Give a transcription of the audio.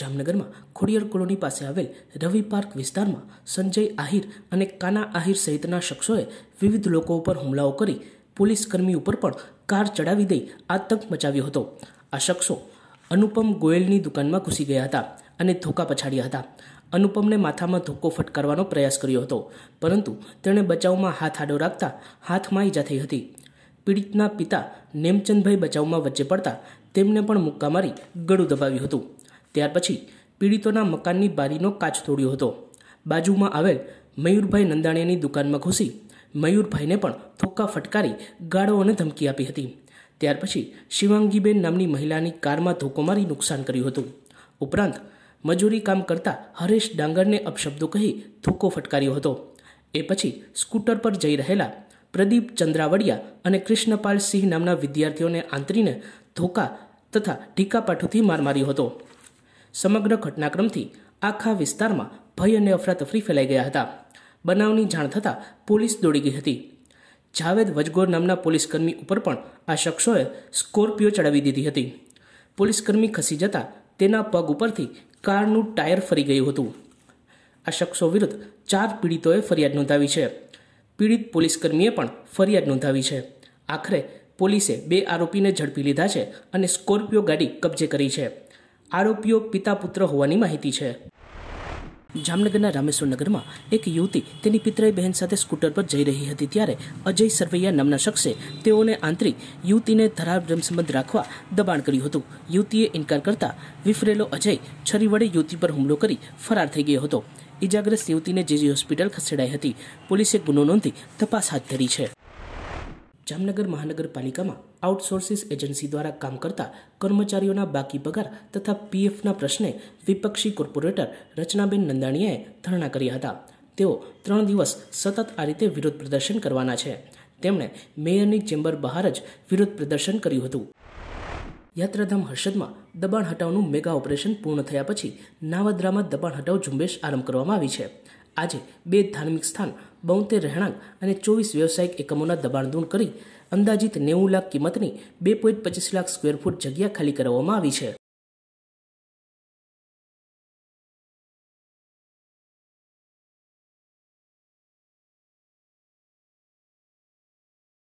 જામનગરમાં ખોડિયાર કોલોની પાસે આવેલ રવિ પાર્ક વિસ્તારમાં સંજય આહિર અને કાના આહિર સહિતના શખ્સોએ વિવિધ લોકો ઉપર હુમલાઓ કરી પોલીસ કર્મી ઉપર પણ કાર ચડાવી દઈ આતંક મચાવ્યો હતો આ શખ્સો અનુપમ ગોયલની દુકાનમાં ઘૂસી ગયા હતા અને ધોકા પછાડ્યા હતા અનુપમને માથામાં ધોકો ફટકારવાનો પ્રયાસ કર્યો હતો પરંતુ તેણે બચાવમાં હાથ આડો રાખતા હાથમાં ઈજા થઈ હતી પીડિતના પિતા નેમચંદભાઈ બચાવમાં વચ્ચે પડતા તેમને પણ મુક્કા મારી ગળું દબાવ્યું હતું ત્યાર પછી પીડિતોના મકાનની બારીનો કાચ તોડ્યો હતો બાજુમાં આવેલ મયુરભાઈ નંદાણીયાની દુકાનમાં ઘૂસી મયુરભાઈને પણ થોક્કા ફટકારી ગાળો અને ધમકી આપી હતી ત્યાર પછી શિવાંગીબેન નામની મહિલાની કારમાં ધોકો મારી નુકસાન કર્યું હતું ઉપરાંત મજૂરી કામ કરતા હરેશ ડાંગરને અપશબ્દો કહી ધોકો ફટકાર્યો હતો એ પછી સ્કૂટર પર જઈ રહેલા પ્રદીપ ચંદ્રાવડિયા અને કૃષ્ણપાલ સિંહ નામના વિદ્યાર્થીઓને આંતરીને ધોકા તથા ઢીકા પાઠોથી માર માર્યો હતો સમગ્ર ઘટનાક્રમથી આખા વિસ્તારમાં ભય અને અફરાતફરી ફેલાઈ ગયા હતા બનાવની જાણ થતાં પોલીસ દોડી ગઈ હતી જાવેદ વજગોર નામના પોલીસકર્મી ઉપર પણ આ શખ્સોએ સ્કોર્પિયો ચડાવી દીધી હતી પોલીસકર્મી ખસી જતા તેના પગ ઉપરથી કારનું ટાયર ફરી ગયું હતું આ શખ્સો વિરુદ્ધ ચાર પીડિતોએ ફરિયાદ નોંધાવી છે પીડિત પોલીસકર્મીએ પણ ફરિયાદ નોંધાવી છે આખરે પોલીસે બે આરોપીને ઝડપી લીધા છે અને સ્કોર્પિયો ગાડી કબજે કરી છે આરોપીઓ પિતા પુત્ર હોવાની માહિતી છે જામનગરના રામેશ્વરનગરમાં એક યુવતી તેની પિતરાઈ બહેન સાથે સ્કૂટર પર જઈ રહી હતી ત્યારે અજય સરવૈયા નામના શખ્સે તેઓને આંતરિક યુવતીને ધરાર સંબંધ રાખવા દબાણ કર્યું હતું યુવતીએ ઇનકાર કરતા વિફરેલો અજય છરી વડે યુવતી પર હુમલો કરી ફરાર થઈ ગયો હતો ઇજાગ્રસ્ત યુવતીને જેજી હોસ્પિટલ ખસેડાઈ હતી પોલીસે ગુનો નોંધી તપાસ હાથ ધરી છે જામનગર મહાનગરપાલિકામાં આઉટસોર્સિસ એજન્સી દ્વારા કામ કરતા કર્મચારીઓના બાકી પગાર તથા પીએફના પ્રશ્ને વિપક્ષી કોર્પોરેટર રચનાબેન નંદાણીયાએ ધરણા કર્યા હતા તેઓ ત્રણ દિવસ સતત આ રીતે વિરોધ પ્રદર્શન કરવાના છે તેમણે મેયરની ચેમ્બર બહાર જ વિરોધ પ્રદર્શન કર્યું હતું યાત્રાધામ હર્ષદમાં દબાણ હટાવનું મેગા ઓપરેશન પૂર્ણ થયા પછી નાવદ્રામાં દબાણ હટાવ ઝુંબેશ આરંભ કરવામાં આવી છે આજે બે ધાર્મિક સ્થાન બોતેર રહેણાંક અને ચોવીસ વ્યવસાયિક એકમોના દબાણ દૂર કરી અંદાજિત નેવું લાખ કિંમતની બે પોઈન્ટ પચીસ લાખ સ્ક્વેર ફૂટ જગ્યા ખાલી કરવામાં આવી છે